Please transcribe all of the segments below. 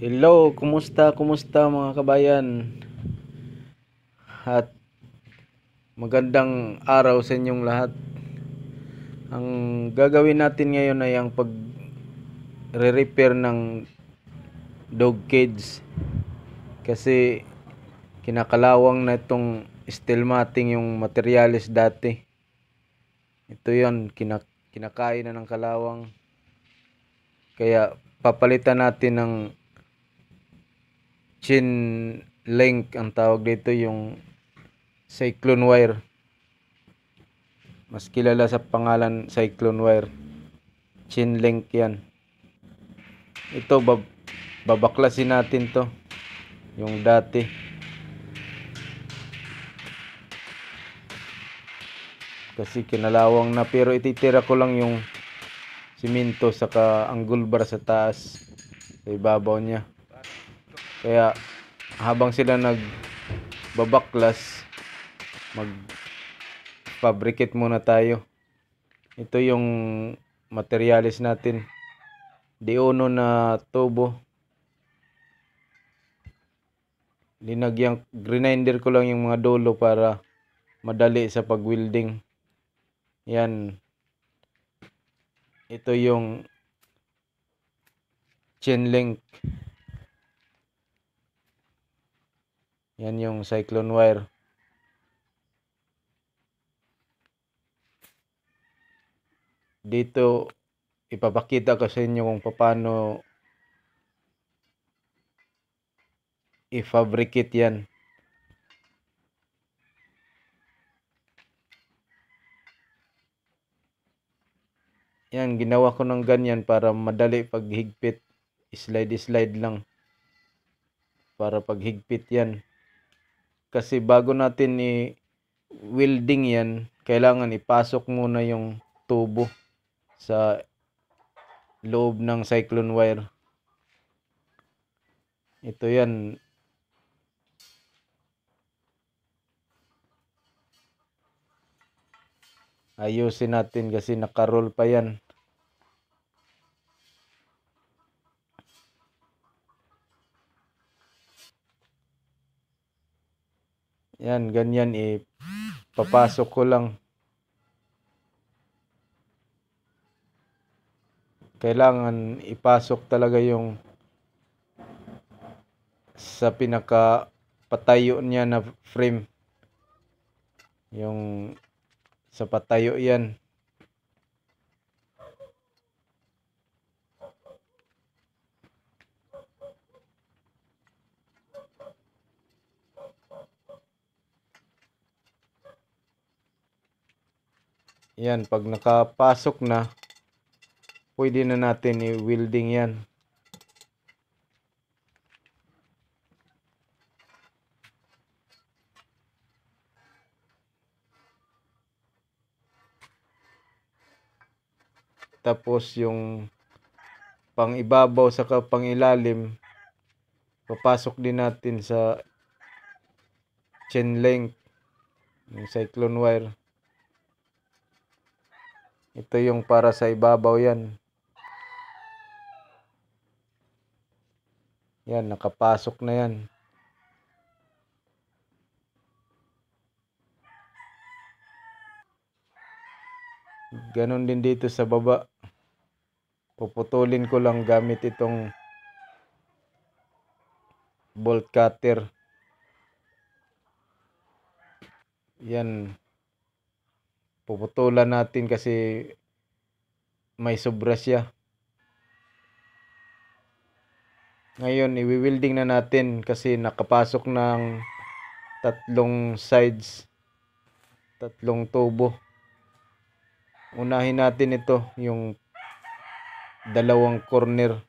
Hello, kumusta, kumusta mga kabayan? At magandang araw sa inyong lahat. Ang gagawin natin ngayon ay ang pag re-repair ng dog cage kasi kinakalawang na itong steel mating yung materialis dati. Ito yon kinak kinakain na ng kalawang. Kaya papalitan natin ng chin link ang tawag dito yung cyclone wire mas kilala sa pangalan cyclone wire chin link yan ito bab babaklasin natin to yung dati kasi kinalawang na pero ititira ko lang yung simento saka ang bar sa taas sa ibabaw niya kaya habang sila nag babaklas mag fabricate muna tayo. Ito yung materialis natin. uno na tubo. Linagyan, grinder ko lang yung mga dolo para madali sa pagwelding. welding Yan. Ito yung chain link. Yan yung cyclone wire. Dito, ipapakita ko sa inyo kung paano i-fabricate yan. Yan, ginawa ko ng ganyan para madali paghigpit. Slide-slide lang. Para paghigpit yan. Kasi bago natin i-welding yan, kailangan ipasok muna yung tubo sa loob ng cyclone wire. Ito yan. Ayusin natin kasi nakaroll pa yan. Yan, ganyan eh. Papasok ko lang. Kailangan ipasok talaga yung sa pinaka patayo niya na frame. Yung sa patayo yan. Yan, pag nakapasok na, pwede na natin i-welding yan. Tapos yung pang ibabaw sa pang ilalim, papasok din natin sa chain link ng cyclone wire. Ito yung para sa ibabaw yan. Yan, nakapasok na yan. Ganon din dito sa baba. Puputulin ko lang gamit itong bolt cutter. Yan puputulan natin kasi may sobra siya. Ngayon, iwi-welding na natin kasi nakapasok ng tatlong sides, tatlong tubo. Unahin natin ito, yung dalawang corner.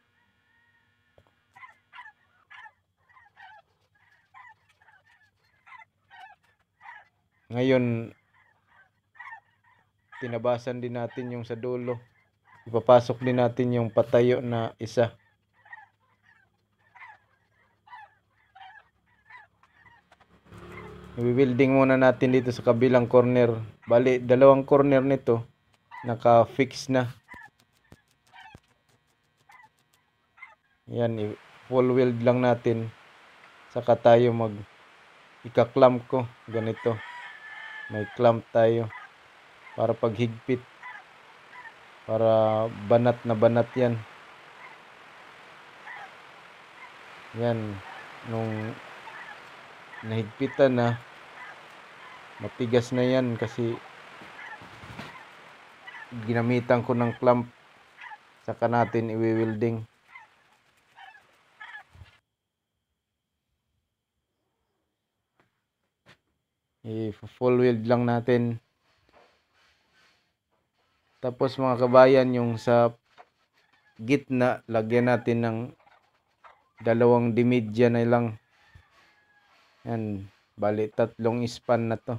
Ngayon, tinabasan din natin yung sa dulo ipapasok din natin yung patayo na isa I-building muna natin dito sa kabilang corner. Bali, dalawang corner nito naka-fix na. Yan, full weld lang natin. Saka tayo mag ika-clamp ko ganito. May clamp tayo para paghigpit para banat na banat yan yan nung nahigpitan na matigas na yan kasi ginamitan ko ng clamp saka natin i welding i-full weld lang natin tapos mga kabayan, yung sa gitna, lagyan natin ng dalawang dimidya na lang. Yan, bali tatlong span na to.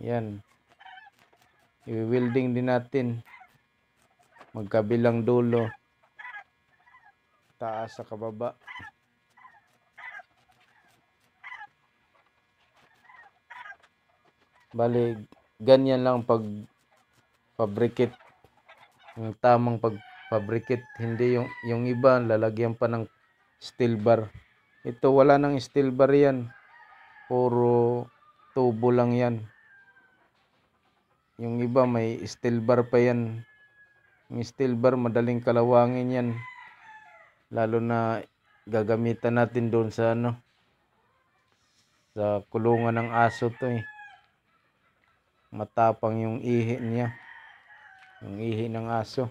Yan. I-welding din natin. Magkabilang dulo. Taas sa kababa. Bali, ganyan lang pag fabricate. Yung tamang pag fabricate. Hindi yung, yung iba, lalagyan pa ng steel bar. Ito, wala nang steel bar yan. Puro tubo lang yan. Yung iba, may steel bar pa yan. Yung steel bar, madaling kalawangin yan. Lalo na gagamitan natin doon sa ano sa kulungan ng aso to eh matapang yung ihi niya yung ihi ng aso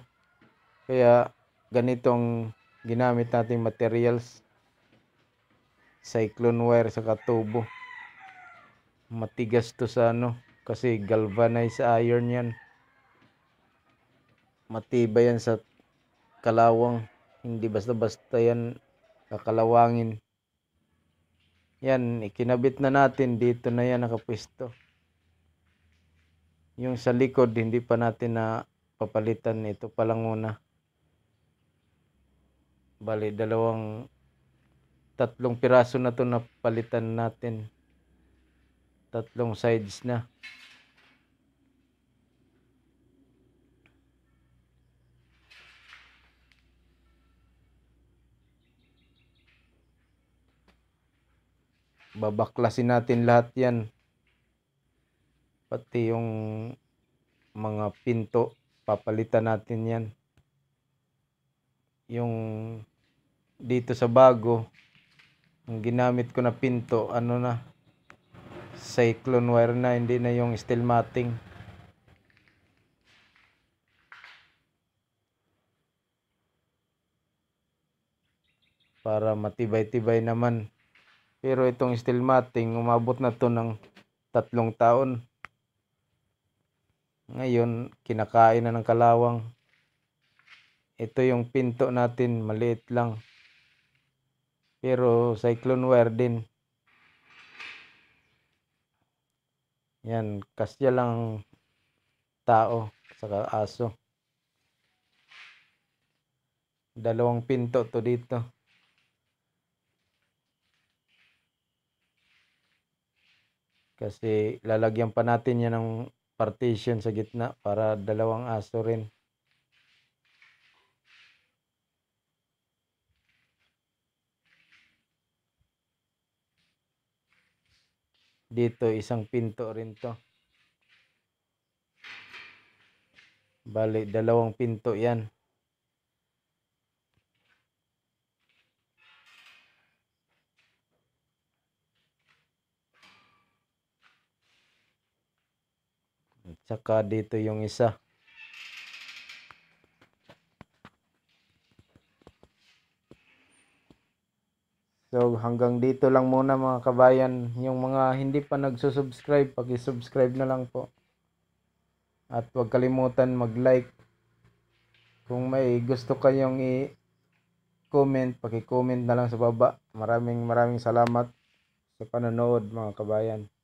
kaya ganitong ginamit natin materials cyclone wire sa katubo matigas to sa ano kasi galvanized iron yan matibay yan sa kalawang hindi basta basta yan kakalawangin yan ikinabit na natin dito na yan nakapwesto yung sa likod hindi pa natin na papalitan nito palanguna bali dalawang tatlong piraso na to na palitan natin tatlong sides na babaklasin natin lahat yan pati yung mga pinto papalitan natin yan yung dito sa bago ang ginamit ko na pinto ano na cyclone wire na hindi na yung steel matting para matibay-tibay naman pero itong steel matting umabot na to ng tatlong taon ngayon, kinakain na ng kalawang. Ito yung pinto natin, maliit lang. Pero cyclone wire din. Yan, kasya lang tao sa aso. Dalawang pinto to dito. kasi lalagyan pa natin yan ng partition sa gitna para dalawang aso rin. Dito isang pinto rin to. Bali dalawang pinto 'yan. Tsaka dito yung isa. So hanggang dito lang muna mga kabayan. Yung mga hindi pa nagsusubscribe, paki-subscribe na lang po. At huwag kalimutan mag-like. Kung may gusto kayong i-comment, paki-comment na lang sa baba. Maraming maraming salamat sa panonood mga kabayan.